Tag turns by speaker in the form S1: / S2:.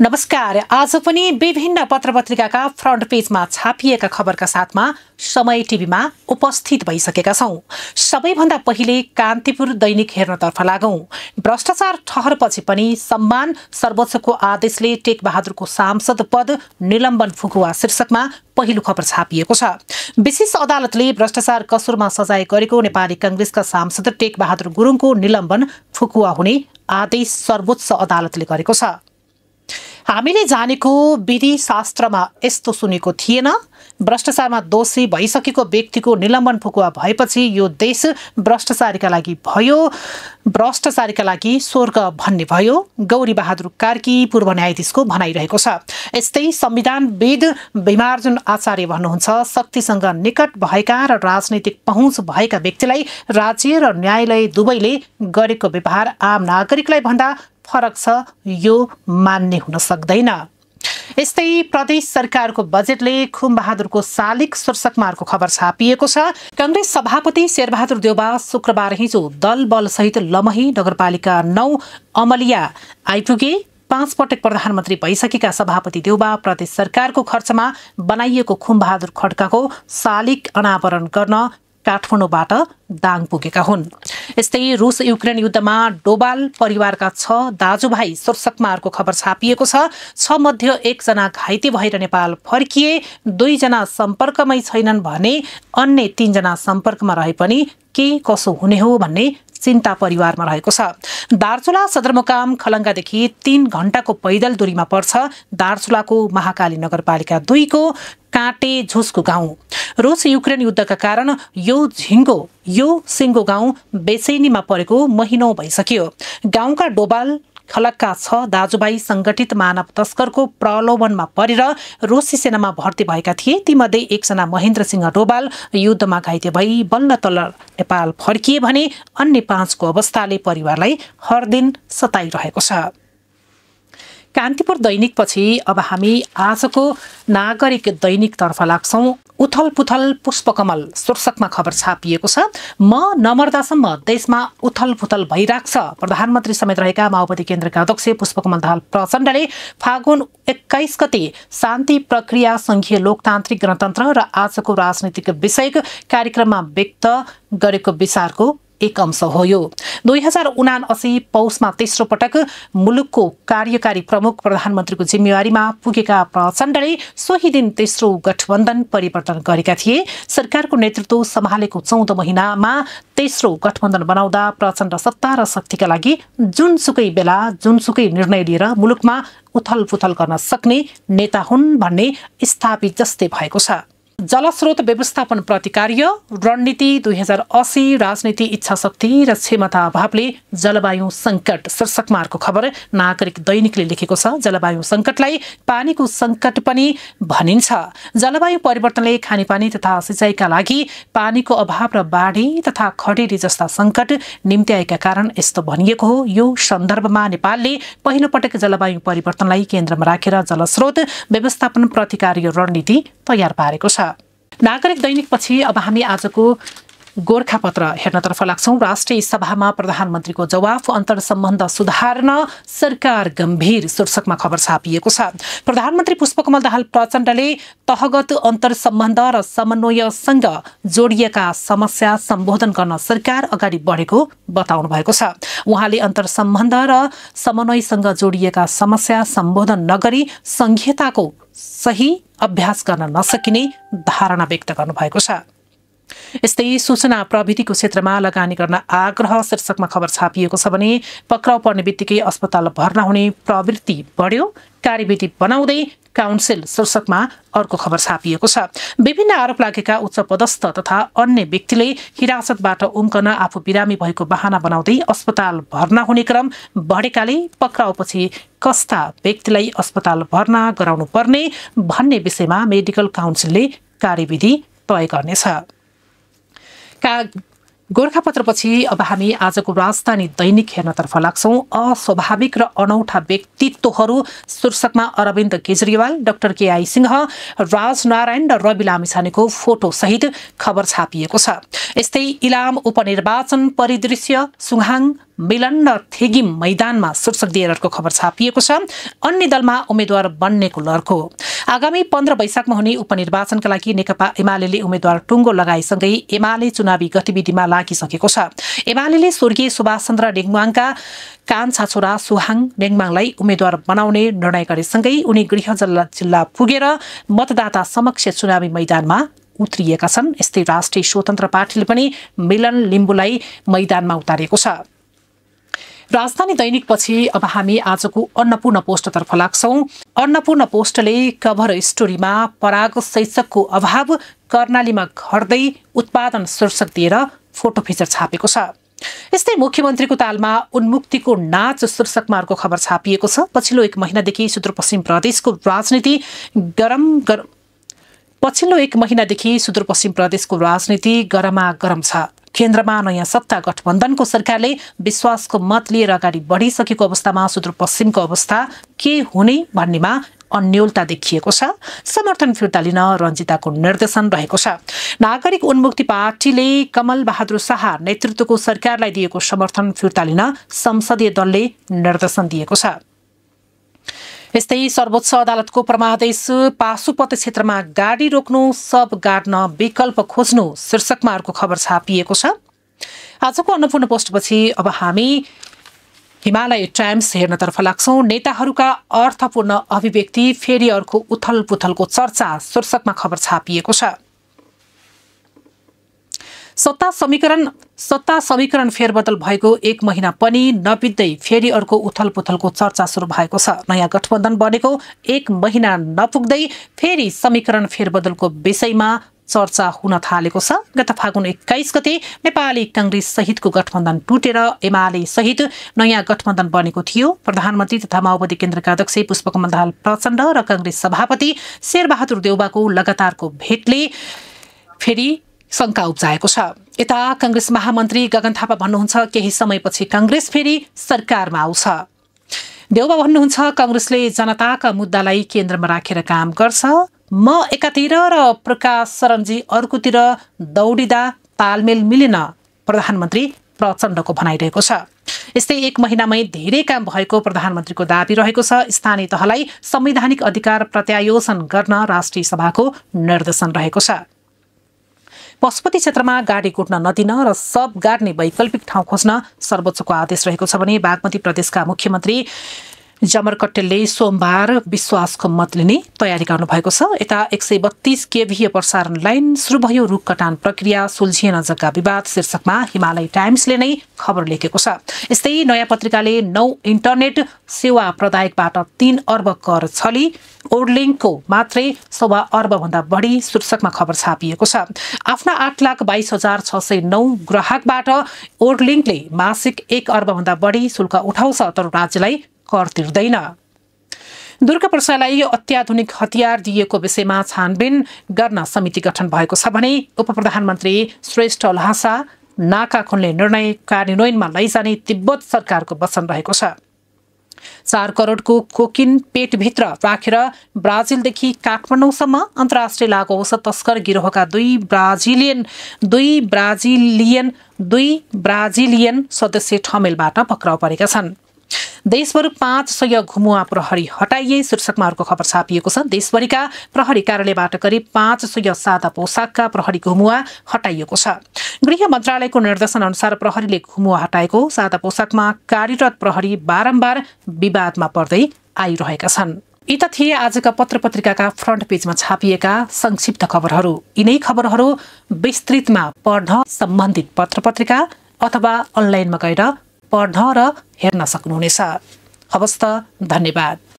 S1: नमस्कार आज पनि विभिन्न पत्र पत्रिकाका फ्रन्ट पेजमा छापिएका खबरका साथमा समय टिभीमा उपस्थित भइसकेका छौँ सबैभन्दा पहिले कान्तिपुर दैनिक हेर्नतर्फ लागौँ भ्रष्टाचार ठहरपछि पनि सम्मान सर्वोच्चको आदेशले टेकबहादुरको सांसद पद निलम्बन फुकुवा शीर्षकमा पहिलो खबर छापिएको छ विशेष अदालतले भ्रष्टाचार कसुरमा सजाय गरेको नेपाली कङ्ग्रेसका सांसद टेकबहादुर गुरुङको निलम्बन फुकुवा हुने आदेश सर्वोच्च अदालतले गरेको छ हामीले जानेको विधि शास्त्रमा यस्तो सुनेको थिएन भ्रष्टाचारमा दोषी भइसकेको व्यक्तिको निलम्बन फुकुवा भएपछि यो देश भ्रष्टाचारीका लागि भयो भ्रष्टाचारीका लागि स्वर्ग भन्ने भयो गौरी बहादुर कार्की पूर्व न्यायाधीशको भनाइरहेको छ यस्तै संविधानविद भीमार्जुन आचार्य भन्नुहुन्छ शक्तिसँग निकट भएका र राजनैतिक पहुँच भएका व्यक्तिलाई राज्य र न्यायालय दुवैले गरेको व्यवहार आम नागरिकलाई भन्दा फरक छ यो मान्ने हुन सक्दैन यस्तै प्रदेश सरकारको बजेटले खुमबहादुरको शालिक अर्को खबर छापिएको छ कङ्ग्रेस सभापति शेरबहादुर देउबा शुक्रबार हिजो दल बलसहित लमही नगरपालिका नौ अमलिया आइपुगे पाँच पटक प्रधानमन्त्री भइसकेका सभापति देउबा प्रदेश सरकारको खर्चमा बनाइएको खुमबहादुर खड्काको शालिक अनावरण गर्न काठमाडौँबाट दाङ पुगेका हुन् यस्तै रुस युक्रेन युद्धमा डोबाल परिवारका छ दाजुभाइ शीर्षकमा अर्को खबर छापिएको छ छ मध्य एकजना घाइते भएर नेपाल फर्किए दुईजना सम्पर्कमै छैनन् भने अन्य तिनजना सम्पर्कमा रहे पनि के कसो हुने हो भन्ने चिन्ता परिवारमा रहेको छ दार्चुला सदरमुकाम खलङ्गादेखि तीन घण्टाको पैदल दूरीमा पर्छ दार्चुलाको महाकाली नगरपालिका दुईको काँटे झुसको गाउँ रुस युक्रेन युद्धका कारण यो झिङ्गो यो सिङ्गो गाउँ बेचैनीमा परेको महिनौ भइसक्यो गाउँका डोबाल खलक्का छ दाजुभाइ सङ्गठित मानव तस्करको प्रलोभनमा परेर रोसी सेनामा भर्ती भएका थिए तीमध्ये एकजना महेन्द्र सिंह डोबाल युद्धमा घाइते भई बल्ल तल्ल नेपाल फर्किए भने अन्य पाँचको अवस्थाले परिवारलाई हर दिन सताइरहेको छ कान्तिपुर दैनिकपछि अब हामी आजको नागरिक दैनिकतर्फ लाग्छौँ उथल पुथल पुष्पकमल शीर्षकमा खबर छापिएको छ म नमर्दासम्म देशमा उथल पुथल भइरहेको छ प्रधानमन्त्री समेत रहेका माओवादी केन्द्रका अध्यक्ष पुष्पकमल दाहाल प्रचण्डले फागुन एक्काइस गते शान्ति प्रक्रिया संघीय लोकतान्त्रिक गणतन्त्र र आजको राजनीतिक विषयक कार्यक्रममा व्यक्त गरेको विचारको हो यो दुई हजार उना असी पौषमा तेस्रो पटक मुलुकको कार्यकारी प्रमुख प्रधानमन्त्रीको जिम्मेवारीमा पुगेका प्रचण्डले सोही दिन तेस्रो गठबन्धन परिवर्तन गरेका थिए सरकारको नेतृत्व सम्हालेको चौध महिनामा तेस्रो गठबन्धन बनाउँदा प्रचण्ड सत्ता र शक्तिका लागि जुनसुकै बेला जुनसुकै निर्णय लिएर मुलुकमा उथलपुथल गर्न सक्ने नेता हुन् भन्ने स्थापित जस्तै भएको छ जलस्रोत व्यवस्थापन कार्य रणनीति दुई हजार असी राजनीति इच्छा शक्ति र क्षमता अभावले जलवायु सङ्कट शीर्षक मार्को खबर नागरिक दैनिकले लेखेको छ जलवायु सङ्कटलाई पानीको सङ्कट पनि भनिन्छ जलवायु परिवर्तनले खानेपानी तथा सिँचाइका लागि पानीको अभाव र बाढी तथा खडेरी जस्ता सङ्कट निम्त्याएका कारण यस्तो भनिएको हो यो सन्दर्भमा नेपालले पहिलोपटक जलवायु परिवर्तनलाई केन्द्रमा राखेर जलस्रोत व्यवस्थापन कार्य रणनीति तयार पारेको छ नागरिक दैनिक पछि अब हामी आजको गोर्खापत्र हेर्नतर्फ लाग्छौँ राष्ट्रिय सभामा प्रधानमन्त्रीको जवाफ अन्तर सम्बन्ध सुधार्न सरकार गम्भीर शीर्षकमा खबर छापिएको छ प्रधानमन्त्री पुष्पकमल दाहाल प्रचण्डले तहगत अन्तर सम्बन्ध र समन्वयसँग जोडिएका समस्या सम्बोधन गर्न सरकार अगाडि बढेको बताउनु भएको छ उहाँले अन्तर सम्बन्ध र समन्वयसँग जोडिएका समस्या सम्बोधन नगरी संहिताको सही अभ्यास गर्न नसकिने धारणा व्यक्त गर्नुभएको छ यस्तै सूचना प्रविधिको क्षेत्रमा लगानी गर्न आग्रह शीर्षकमा खबर छापिएको छ भने पक्राउ पर्ने बित्तिकै अस्पताल भर्ना हुने प्रवृत्ति बढ्यो कार्यविधि बनाउँदै काउन्सिल शीर्षकमा अर्को खबर छापिएको छ विभिन्न आरोप लागेका उच्च पदस्थ तथा अन्य व्यक्तिले हिरासतबाट उम्कन आफू बिरामी भएको बहाना बनाउँदै अस्पताल भर्ना हुने क्रम बढेकाले पक्राउपछि कस्ता व्यक्तिलाई अस्पताल भर्ना गराउनु पर्ने भन्ने विषयमा मेडिकल काउन्सिलले कार्यविधि तय गर्नेछ गोर्खापत्रपछि अब हामी आजको राजधानी दैनिक हेर्नतर्फ लाग्छौँ अस्वाभाविक र अनौठा व्यक्तित्वहरू शीर्षकमा अरविन्द केजरीवाल डाक्टर केआई सिंह राजनारायण र रवि लामिछानेको फोटो सहित खबर छापिएको छ यस्तै इलाम उपनिर्वाचन परिदृश्य सुहाङ मिलन र थेगिम मैदानमा शीर्षक दिएरको खबर छापिएको छ अन्य दलमा उम्मेद्वार बन्नेको लर्को आगामी पन्ध्र वैशाखमा हुने उपनिर्वाचनका लागि नेकपा एमाले उम्मेद्वार टुङ्गो लगाएसँगै एमाले चुनावी गतिविधिमा लागिसकेको छ एमाले स्वर्गीय सुभाष चन्द्र नेगमाङका कान्छा छोरा सुहाङ नेङमाङलाई उम्मेद्वार बनाउने निर्णय गरेसँगै उनी गृह जिल्ला पुगेर मतदाता समक्ष चुनावी मैदानमा उत्रिएका छन् यस्तै राष्ट्रिय स्वतन्त्र पार्टीले पनि मिलन लिम्बुलाई मैदानमा उतारेको छ राजधानी दैनिक पछि अब हामी आजको अन्नपूर्ण पोस्टतर्फ लाग्छौँ अन्नपूर्ण पोस्टले कभर स्टोरीमा पराग शैक्षकको अभाव कर्णालीमा घट्दै उत्पादन शीर्षक दिएर फोटो फिचर छापेको छ यस्तै मुख्यमन्त्रीको तालमा उन्मुक्तिको नाच शीर्षकमा अर्को खबर छापिएको छ पछिल्लो एक महिनादेखि सुदूरपश्चिम प्रदेशको राजनीति गरम गरम पछिल्लो एक महिनादेखि सुदूरपश्चिम प्रदेशको राजनीति गरम छ केन्द्रमा नयाँ सत्ता गठबन्धनको सरकारले विश्वासको मत लिएर अगाडि बढिसकेको अवस्थामा सुदूरपश्चिमको अवस्था के हुने भन्नेमा अन्यलता देखिएको छ समर्थन फिर्ता लिन रञ्जिताको निर्देशन रहेको छ नागरिक उन्मुक्ति पार्टीले कमल बहादुर शाह नेतृत्वको सरकारलाई दिएको समर्थन फिर्ता लिन संसदीय दलले निर्देशन दिएको छ यस्तै सर्वोच्च अदालतको परमादेश पाशुपत क्षेत्रमा गाडी रोक्नु सब गाड्न विकल्प खोज्नु शीर्षकमा अर्को खबर छापिएको छ आजको अन्नपूर्ण पोस्टपछि अब हामी हिमालय टाइम्स हेर्नतर्फ लाग्छौँ नेताहरूका अर्थपूर्ण अभिव्यक्ति फेरि अर्को उथल पुथलको चर्चा शीर्षकमा खबर छापिएको छ सत्ता समीकरण सत्ता समीकरण फेरबदल भएको एक महिना पनि नबित्दै फेरि अर्को उथल पुथलको चर्चा सुरु भएको छ नयाँ गठबन्धन बनेको एक महिना नपुग्दै फेरि समीकरण फेरबदलको विषयमा चर्चा हुन थालेको छ गत फागुन एक्काइस गते नेपाली कांग्रेस सहितको गठबन्धन टुटेर एमाले सहित नयाँ गठबन्धन बनेको थियो प्रधानमन्त्री तथा माओवादी केन्द्रका अध्यक्ष पुष्पकमल दाहाल प्रचण्ड र कङ्ग्रेस सभापति शेरबहादुर देउबाको लगातारको भेटले फेरि शङ्का उब्जाएको छ यता कङ्ग्रेस महामन्त्री गगन थापा भन्नुहुन्छ केही समयपछि कङ्ग्रेस फेरि सरकारमा आउँछ देउबा भन्नुहुन्छ कङ्ग्रेसले जनताका मुद्दालाई केन्द्रमा राखेर काम गर्छ म एकातिर र प्रकाश शरणजी अर्कोतिर दौडिँदा तालमेल मिलेन प्रधानमन्त्री प्रचण्डको भनाइरहेको छ यस्तै एक महिनामै धेरै काम भएको प्रधानमन्त्रीको दावी रहेको छ स्थानीय तहलाई संवैधानिक अधिकार प्रत्यायोजन गर्न राष्ट्रिय सभाको निर्देशन रहेको छ पशुपति क्षेत्रमा गाडी कुट्न नदिन र सब गाड्ने वैकल्पिक ठाउँ खोज्न सर्वोच्चको आदेश रहेको छ भने बागमती प्रदेशका मुख्यमन्त्री कटेलले सोमबार विश्वासको मत लिने तयारी गर्नुभएको छ यता एक सय बत्तीस केभीय प्रसारण लाइन सुरु भयो रुख कटान प्रक्रिया सुल्झिएन जग्गा विवाद शीर्षकमा हिमालय टाइम्सले नै खबर लेखेको छ यस्तै नयाँ पत्रिकाले नौ इन्टरनेट सेवा प्रदायकबाट तीन अर्ब कर छली ओर्लिङको मात्रै सवा भन्दा बढी शीर्षकमा खबर छापिएको छ आफ्ना आठ लाख बाइस हजार छ सय नौ ग्राहकबाट ओर्लिङले मासिक एक अर्बभन्दा बढी शुल्क उठाउँछ तर राज्यलाई कर तिर्दैन दुर्गा प्रसादलाई अत्याधुनिक हतियार दिएको विषयमा छानबिन गर्न समिति गठन भएको छ भने उप प्रधानमन्त्री श्रेष्ठ लहासा नाका खुल्ने निर्णय कार्यान्वयनमा लैजाने तिब्बत सरकारको वचन रहेको छ चार करोडको कोकिन पेटभित्र राखेर ब्राजिलदेखि काठमाडौँसम्म अन्तर्राष्ट्रिय लागु औषध तस्कर गिरोहका दुई ब्राजिलियन दुई ब्राजिलियन दुई ब्राजिलियन सदस्य ठमेलबाट पक्राउ परेका छन् देशभर पाँच सय घुमुवा प्रहरी हटाइए शीर्षकमा अर्को खबर छापिएको छ देशभरिका प्रहरी कार्यालयबाट करिब पाँच सय सादा पोसाकका प्रहरी घुमुवा हटाइएको छ गृह मन्त्रालयको निर्देशन अनुसार प्रहरीले घुमुवा हटाएको सादा पोसाकमा कार्यरत प्रहरी बारम्बार विवादमा पर्दै आइरहेका छन् यी त थिए आजका पत्र पत्रिकाका फ्रन्ट पेजमा छापिएका संक्षिप्त खबरहरू यिनै खबरहरू विस्तृतमा पढ्न सम्बन्धित पत्र पत्रिका अथवा अनलाइनमा गएर पढ्न र हेर्न सक्नुहुनेछ हवस् त धन्यवाद